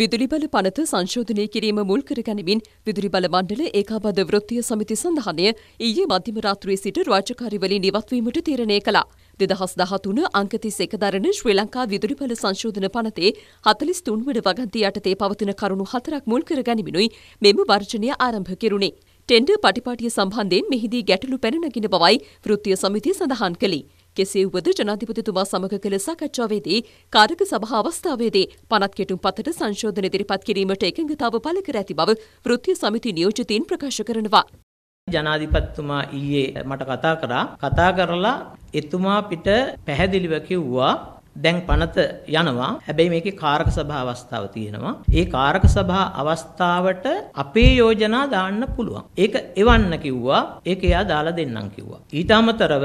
විදුලි බල පනත සංශෝධනය කිරීම මුල් කරගැනමින් විදුලි බල මණ්ඩල ඒකාබද වෘත්තීය සමිති සඳහනය ඊයේ මධ්‍යම රාත්‍රියේ සිට රාජකාරිවලින් ඉවත්වීමට තීරණය කළා. දෙදහස් දහතුන අංකතිස් එක දරන ශ්‍රී ලංකා විදුලි බල සංශෝධන පනතේ හතලිස් තුන්වන වගන්ති යටතේ පවතින කරුණු හතරක් මුල් කරගැනීමනුයි මෙම වර්ජනය ආරම්භ කෙරුණේ. ටෙන්ඩර් පටිපාටිය සම්බන්ධයෙන් මෙහිදී ගැටලු පැන නගින බවයි වෘත්තීය සමිතිය සඳහන් කළේ. කෙසේ වුවද ජනාධිපතිතුමා සමග කළ සාකච්ඡාවේදී කාරක සභා අවස්ථාවේදී පනත් කෙටුම් පතට සංශෝධන ඉදිරිපත් කිරීමට එකඟතාව පළ කර ඇති බව වෘත්තීය සමිති නියෝජිතීන් ප්‍රකාශ කරනවා. ජනාධිපතිතුමා ඊයේ මට කතා කරා කතා කරලා එතුමා පිට පැහැදිලිව කිව්වා දැන් පනත යනවා හැබැයි මේකේ කාරක සභා අවස්ථාව තියෙනවා ඒ කාරක සභා අවස්ථාවට අපේ යෝජනා දාන්න පුළුවන් ඒක එවන්න කිව්වා ඒක එයා දාලා දෙන්නම් කිව්වා ඊට අමතරව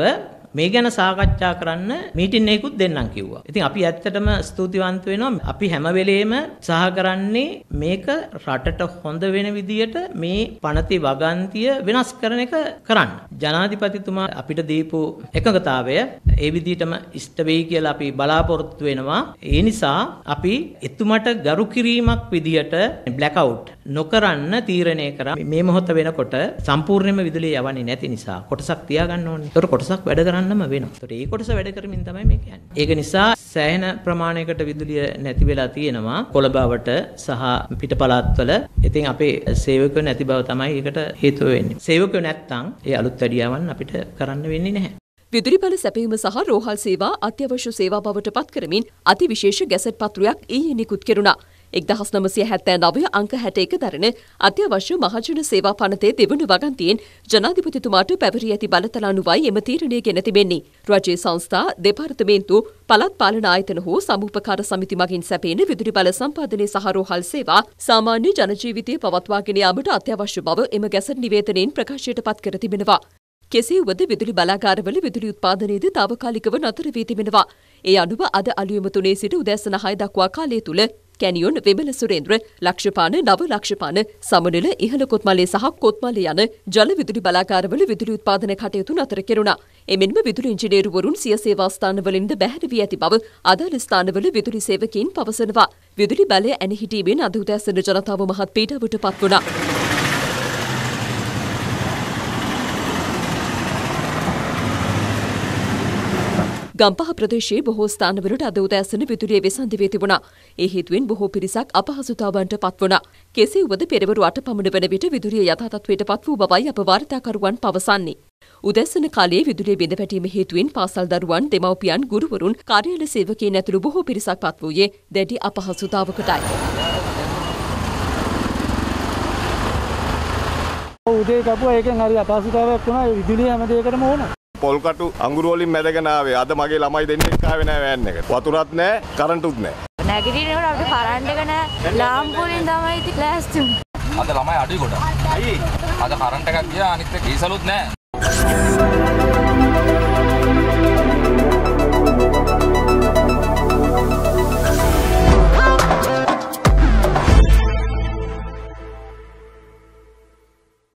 මේ ගැන සාකච්ඡා කරන්න මීටින් එකකුත් දෙන්නම් කිව්වා. ඉතින් අපි ඇත්තටම ස්තුතිවන්ත වෙනවා. අපි හැම වෙලේම සහ කරන්නේ මේක රටට හොඳ වෙන විදියට මේ පනති වගන්තිය වෙනස් කරන එක කරන්න. ජනාධිපතිතුමා අපිට දීපු එකඟතාවය ඒ විදිහටම ඉෂ්ට වෙයි කියලා අපි බලාපොරොත්තු වෙනවා. ඒ නිසා අපි එතුමට ගරු කිරීමක් විදියට බ්ලැක් අවුට් නොකරන්න තීරණය කරා මේ මොහොත වෙනකොට සම්පූර්ණයෙන්ම විදුලිය යවන්නේ නැති නිසා කොටසක් තියාගන්න ඕනේ. ඒතර කොටසක් වැඩ කරන්නම වෙනවා. ඒතර ඒ කොටස වැඩ කරමින් තමයි මේ කියන්නේ. ඒක නිසා සෑහෙන ප්‍රමාණයකට විදුලිය නැති වෙලා තියෙනවා කොළඹවට සහ පිටපළාත්වල. ඉතින් අපේ සේවකයෝ නැති බව තමයි ඒකට හේතුව වෙන්නේ. සේවකයෝ නැත්තම් ඒ අලුත් වැඩියාවන් අපිට කරන්න වෙන්නේ නැහැ. විදුලි බල සැපීම සහ රෝහල් සේවා අත්‍යවශ්‍ය සේවා බවට පත් කරමින් අතිවිශේෂ ගැසට් පත්‍රයක් ඊයේ නිකුත් කෙරුණා. එක්දහස් නමසය හැත්තෑ නවය අංක හැට එක දරන අත්‍යවශ්‍ය මහජන සේවා පනතේ දෙවුණු වගන්තියෙන් ජනාධිපතිතුමාට පැවරී ඇති බලතලානුවයි එම තීරණය ගෙන තිබෙන්නේ. රජයේ සංස්ථා දෙපාර්තමේන්තු පළත් පාලන ආයතන හෝ සමූපකාර සමිති මගින් සැපේන විදුලි බල සම්පාදනය සහරෝහල් සේවා සාමාන්‍ය ජනජීවිතය පවත්වාගෙන යාමට අත්‍යවශ්‍ය බව එම ගැසට නිවේදනයෙන් ප්‍රකාශයට පත් කර තිබෙනවා. කෙසේ වුවද විදුලි බලාගාරවල විදුලි උත්පාදනයේද තාවකාලිකව නතර වී තිබෙනවා. ඒ අනුව අද අලුයම තුනේ සිට උදැසන හය දක්වා කාලය තුළ කැනියොන් විමල සුරේන්ද්‍ර ලක්ෂපාන නව ලක්ෂපාන සමනල ඉහළ කොත්මලේ සහ කොත්මලේ යන ජල විදුලි බලාගාරවල විදුලි උත්පාදන කටයුතු නතර කෙරුණා. එමෙන්ම විදුලි ඉංජිනේරුවරුන් සිය සේවා ස්ථානවලින්ද බැහැර වී ඇති බව අදාළ ස්ථානවල විදුලි සේවකයන් පවසනවා. විදුලි බලය ඇන හිටීමෙන් අද උදෑසන ජනතාව මහත් පීඩාවට පත් වුණා. ගම්පහ ප්‍රදේශයේ බොහෝ ස්ථානවලට අද උදෑසන විදුලිය වෙසන්දි වී තිබුණා. ඒ හේතුවෙන් බොහෝ පිරිසක් අපහසුතාවන්ට පත් වුණා. කෙසේ වුවද පෙරවරු අට පමණ වන විට විදුලිය යථාතත්වයට පත් වූ බවයි අප වාර්තාකරුවන් පවසන්නේ. උදැසන කාලයේ විදුලිය බිඳ පැටීම හේතුවෙන් පාසල් දරුවන්, දෙමව්පියන්, ගුරුවරුන්, කාර්යාල සේවකයන් ඇතුළු බොහෝ පිරිසක් පත් වූයේ දැඩි අපහසුතාවකටයි. උදේ කපුවා ඒකෙන් හරි අපහසුතාවයක් වුණා විදුලිය හැම දෙයකටම ඕන. පොල්කටු අඟුරුවලින් මැදගෙනාවේ අද මගේ ළමයි දෙන්න එක්කාවෙන වැෑන්න එක වතුරත් නෑ කරටුත් නෑ නැගිටිනට අපට පරන්්ඩගන ලාම්පුලින් දමයිති ලෑස්තුම් අද ළමයි අඩි ගොඩ අද කරට එකක් කිය අනිත ඒසලුත් නෑ